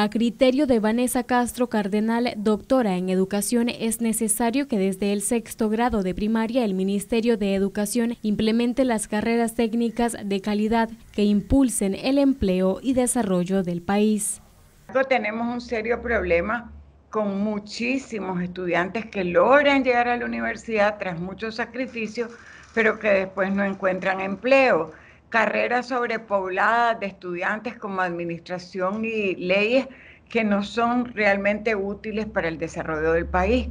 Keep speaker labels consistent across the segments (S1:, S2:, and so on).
S1: A criterio de Vanessa Castro Cardenal, doctora en educación, es necesario que desde el sexto grado de primaria el Ministerio de Educación implemente las carreras técnicas de calidad que impulsen el empleo y desarrollo del país.
S2: Tenemos un serio problema con muchísimos estudiantes que logran llegar a la universidad tras muchos sacrificios, pero que después no encuentran empleo carreras sobrepobladas de estudiantes como administración y leyes que no son realmente útiles para el desarrollo del país.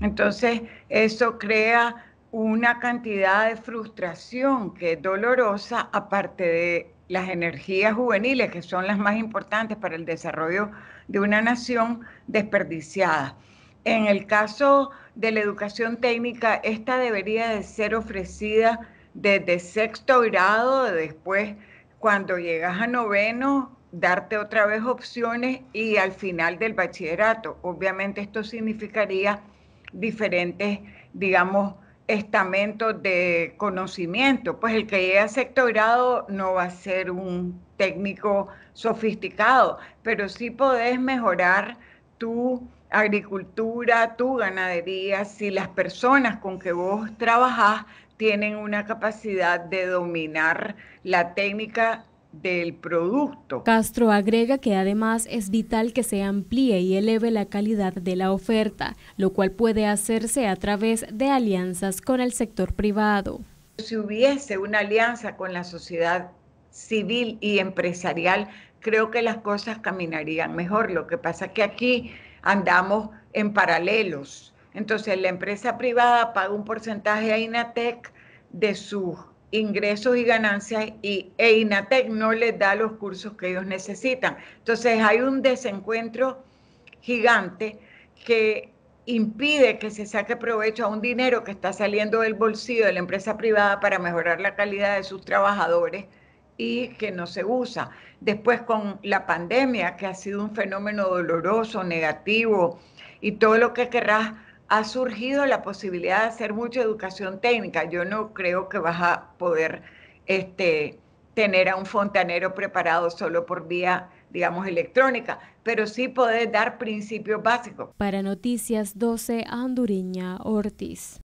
S2: Entonces, eso crea una cantidad de frustración que es dolorosa, aparte de las energías juveniles, que son las más importantes para el desarrollo de una nación desperdiciada. En el caso de la educación técnica, esta debería de ser ofrecida desde sexto grado, después cuando llegas a noveno, darte otra vez opciones y al final del bachillerato. Obviamente esto significaría diferentes, digamos, estamentos de conocimiento. Pues el que llegue a sexto grado no va a ser un técnico sofisticado, pero sí podés mejorar tu agricultura, tu ganadería, si las personas con que vos trabajás tienen una capacidad de dominar la técnica del
S1: producto. Castro agrega que además es vital que se amplíe y eleve la calidad de la oferta, lo cual puede hacerse a través de alianzas con el sector privado.
S2: Si hubiese una alianza con la sociedad civil y empresarial, creo que las cosas caminarían mejor. Lo que pasa es que aquí andamos en paralelos. Entonces, la empresa privada paga un porcentaje a INATEC de sus ingresos y ganancias y e INATEC no les da los cursos que ellos necesitan. Entonces, hay un desencuentro gigante que impide que se saque provecho a un dinero que está saliendo del bolsillo de la empresa privada para mejorar la calidad de sus trabajadores y que no se usa. Después con la pandemia, que ha sido un fenómeno doloroso, negativo y todo lo que querrás, ha surgido la posibilidad de hacer mucha educación técnica. Yo no creo que vas a poder este, tener a un fontanero preparado solo por vía digamos, electrónica, pero sí poder dar principios básicos.
S1: Para Noticias 12, Anduriña Ortiz.